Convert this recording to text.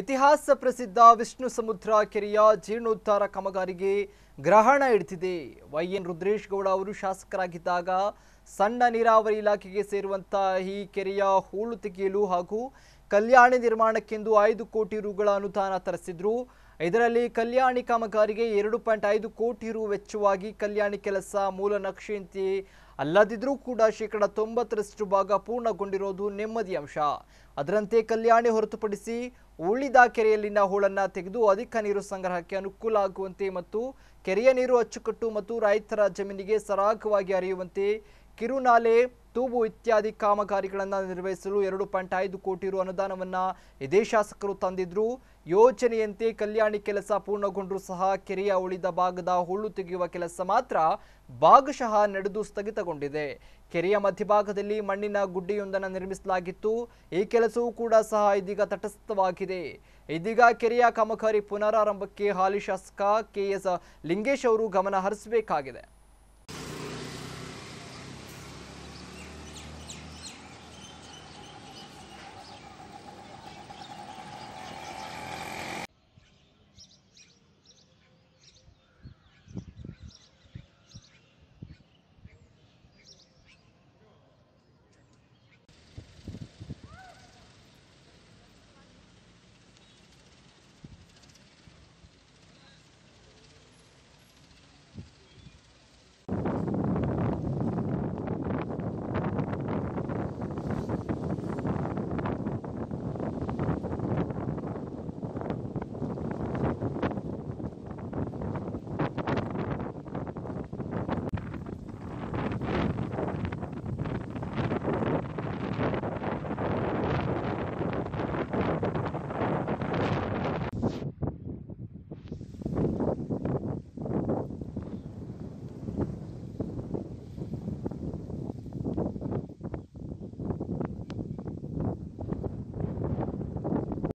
ಇತಿಹಾಸ ಪ್ರಸಿದ್ಧ ವಿಷ್ಣು ಸಮುದ್ರ ಕೆರೆಯ ಜೀರ್ಣೋದ್ಧಾರ ಕಾಮಗಾರಿಗೆ ಗ್ರಹಣ ಇಡ್ತಿದೆ ವೈ ಎನ್ ರುದ್ರೇಶ್ ಗೌಡ ಅವರು ಶಾಸಕರಾಗಿದ್ದಾಗ ಸಣ್ಣ ನೀರಾವರಿ ಇಲಾಖೆಗೆ ಸೇರುವಂತಹ ಈ ಕೆರೆಯ ಹೂಳು ತೆಗೆಯಲು ಹಾಗೂ ಕಲ್ಯಾಣಿ ನಿರ್ಮಾಣಕ್ಕೆಂದು ಐದು ಕೋಟಿ ರುಗಳ ಅನುದಾನ ತರಿಸಿದ್ರು ಇದರಲ್ಲಿ ಕಲ್ಯಾಣಿ ಕಾಮಗಾರಿಗೆ ಎರಡು ಪಾಯಿಂಟ್ ಐದು ಕೋಟಿ ರು ವೆಚ್ಚವಾಗಿ ಕಲ್ಯಾಣಿ ಕೆಲಸ ಮೂಲ ನಕ್ಷೆಯಂತೆ ಅಲ್ಲದಿದ್ರೂ ಕೂಡ ಶೇಕಡ ತೊಂಬತ್ತರಷ್ಟು ಭಾಗ ಪೂರ್ಣಗೊಂಡಿರೋದು ನೆಮ್ಮದಿ ಅಂಶ ಅದರಂತೆ ಕಲ್ಯಾಣಿ ಹೊರತುಪಡಿಸಿ ಉಳಿದ ಕೆರೆಯಲ್ಲಿನ ಹೂಳನ್ನು ತೆಗೆದು ಅಧಿಕ ನೀರು ಸಂಗ್ರಹಕ್ಕೆ ಅನುಕೂಲ ಆಗುವಂತೆ ಮತ್ತು ಕೆರೆಯ ನೀರು ಅಚ್ಚುಕಟ್ಟು ಮತ್ತು ರೈತರ ಜಮೀನಿಗೆ ಸರಾಗವಾಗಿ ಹರಿಯುವಂತೆ ಕಿರುನಾಲೆ ತೂಬು ಇತ್ಯಾದಿ ಕಾಮಗಾರಿಗಳನ್ನು ನಿರ್ವಹಿಸಲು ಎರಡು ಪಾಯಿಂಟ್ ಐದು ಕೋಟಿ ರು ಅನುದಾನವನ್ನು ಇದೇ ಶಾಸಕರು ತಂದಿದ್ರು ಯೋಜನೆಯಂತೆ ಕಲ್ಯಾಣಿ ಕೆಲಸ ಪೂರ್ಣಗೊಂಡರೂ ಸಹ ಕೆರೆಯ ಉಳಿದ ಭಾಗದ ಹುಳ್ಳು ತೆಗೆಯುವ ಕೆಲಸ ಮಾತ್ರ ಭಾಗಶಃ ನಡೆದು ಸ್ಥಗಿತಗೊಂಡಿದೆ ಕೆರೆಯ ಮಧ್ಯಭಾಗದಲ್ಲಿ ಮಣ್ಣಿನ ಗುಡ್ಡೆಯೊಂದನ್ನು ನಿರ್ಮಿಸಲಾಗಿತ್ತು ಈ ಕೆಲಸವೂ ಕೂಡ ಸಹ ಇದೀಗ ತಟಸ್ಥವಾಗಿದೆ ಇದೀಗ ಕೆರೆಯ ಕಾಮಗಾರಿ ಪುನರಾರಂಭಕ್ಕೆ ಹಾಲಿ ಶಾಸಕ ಕೆ ಎಸ್ ಲಿಂಗೇಶ್ ಅವರು ಗಮನ ಹರಿಸಬೇಕಾಗಿದೆ